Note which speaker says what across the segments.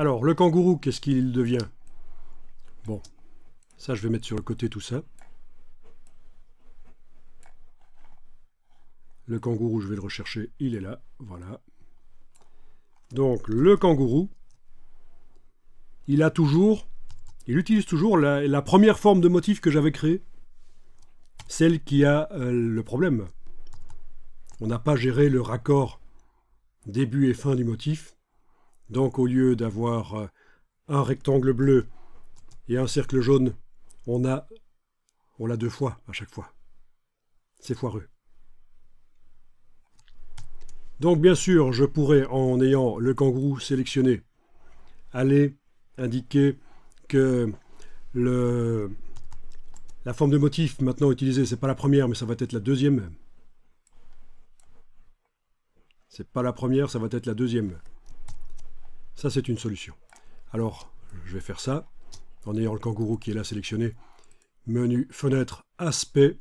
Speaker 1: Alors, le kangourou, qu'est-ce qu'il devient Bon, ça je vais mettre sur le côté tout ça. Le kangourou, je vais le rechercher, il est là, voilà. Donc, le kangourou, il a toujours, il utilise toujours la, première forme de motif que j'avais créée, celle qui a euh, le problème. On n'a pas géré le raccord début et fin du motif. Donc au lieu d'avoir euh, un rectangle bleu et un cercle jaune, on a on l'a deux fois à chaque fois. C'est foireux. Donc bien sûr, je pourrais, en ayant le kangourou sélectionné, aller indiquer que le, la forme de motif maintenant utilisée, c'est pas la première, mais ça va être la deuxième. C'est pas la première, ça va être la deuxième. Ça, c'est une solution. Alors, je vais faire ça, en ayant le kangourou qui est là sélectionné. Menu, fenêtre, aspect.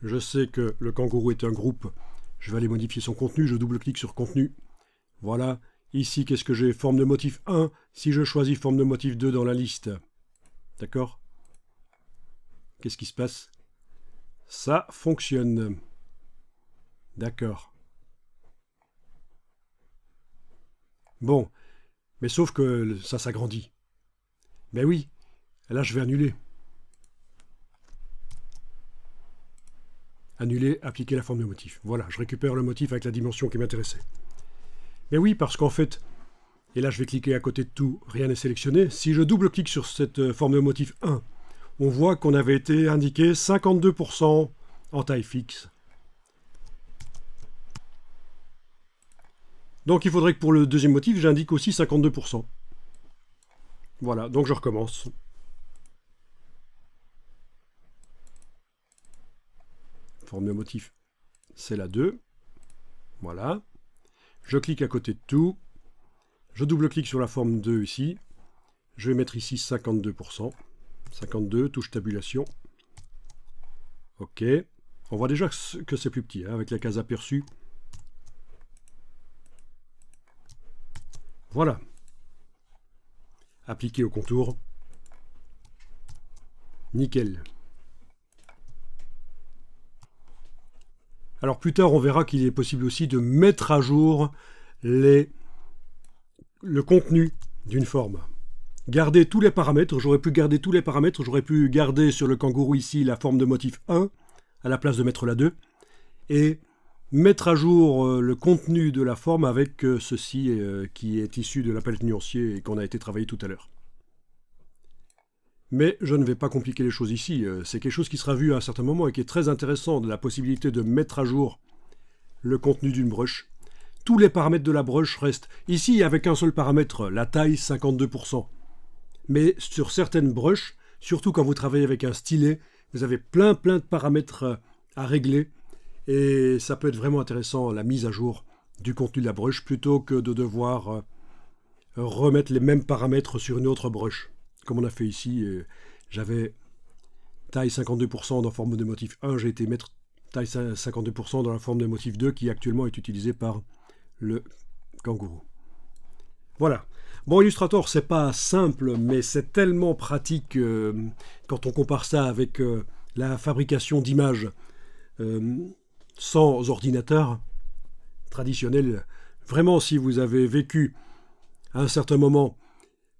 Speaker 1: Je sais que le kangourou est un groupe. Je vais aller modifier son contenu. Je double-clique sur contenu. Voilà. Ici, qu'est-ce que j'ai Forme de motif 1. Si je choisis forme de motif 2 dans la liste. D'accord Qu'est-ce qui se passe Ça fonctionne. D'accord. Bon, mais sauf que ça s'agrandit. Mais ben oui, là je vais annuler. Annuler, appliquer la forme de motif. Voilà, je récupère le motif avec la dimension qui m'intéressait. Mais ben oui, parce qu'en fait, et là je vais cliquer à côté de tout, rien n'est sélectionné. Si je double-clique sur cette euh, forme de motif 1, on voit qu'on avait été indiqué 52% en taille fixe. Donc il faudrait que pour le deuxième motif, j'indique aussi 52%. Voilà, donc je recommence. Forme de motif, c'est la 2. Voilà. Je clique à côté de tout. Je double-clique sur la forme 2 ici. Je vais mettre ici 52%. 52, touche tabulation. OK. On voit déjà que c'est plus petit, hein, avec la case aperçue. Voilà. Appliqué au contour. Nickel. Alors plus tard, on verra qu'il est possible aussi de mettre à jour les... le contenu d'une forme. Garder tous les paramètres, j'aurais pu garder tous les paramètres, j'aurais pu garder sur le kangourou ici la forme de motif 1, à la place de mettre la 2, et mettre à jour euh, le contenu de la forme avec euh, ceci euh, qui est issu de la palette nuancier et qu'on a été travaillé tout à l'heure. Mais je ne vais pas compliquer les choses ici, c'est quelque chose qui sera vu à un certain moment et qui est très intéressant, de la possibilité de mettre à jour le contenu d'une broche. Tous les paramètres de la broche restent ici avec un seul paramètre, la taille 52%. Mais sur certaines broches, surtout quand vous travaillez avec un stylet, vous avez plein plein de paramètres à régler et ça peut être vraiment intéressant, la mise à jour du contenu de la brush, plutôt que de devoir euh, remettre les mêmes paramètres sur une autre brush, comme on a fait ici. J'avais taille 52% dans la forme de motif 1, j'ai été mettre taille 52% dans la forme de motif 2 qui actuellement est utilisé par le kangourou. Voilà. Bon, Illustrator, c'est pas simple, mais c'est tellement pratique euh, quand on compare ça avec euh, la fabrication d'images sans ordinateur traditionnel. Vraiment, si vous avez vécu à un certain moment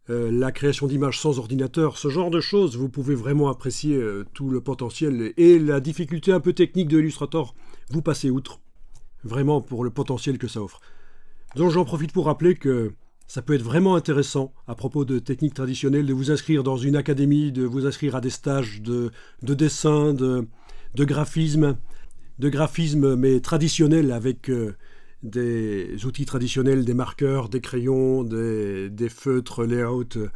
Speaker 1: euh, la création d'images sans ordinateur, ce genre de choses, vous pouvez vraiment apprécier euh, tout le potentiel et la difficulté un peu technique de Illustrator, vous passez outre, vraiment pour le potentiel que ça offre. Donc j'en profite pour rappeler que ça peut être vraiment intéressant, à propos de techniques traditionnelles, de vous inscrire dans une académie, de vous inscrire à des stages de, dessin, de graphisme, de graphisme, mais traditionnel, avec euh, des outils traditionnels, des marqueurs, des crayons, des, feutres, layout. Euh,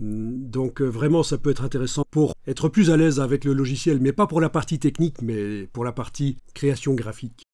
Speaker 1: mm, donc euh, vraiment, ça peut être intéressant pour être plus à l'aise avec le logiciel, mais pas pour la partie technique, mais pour la partie création graphique.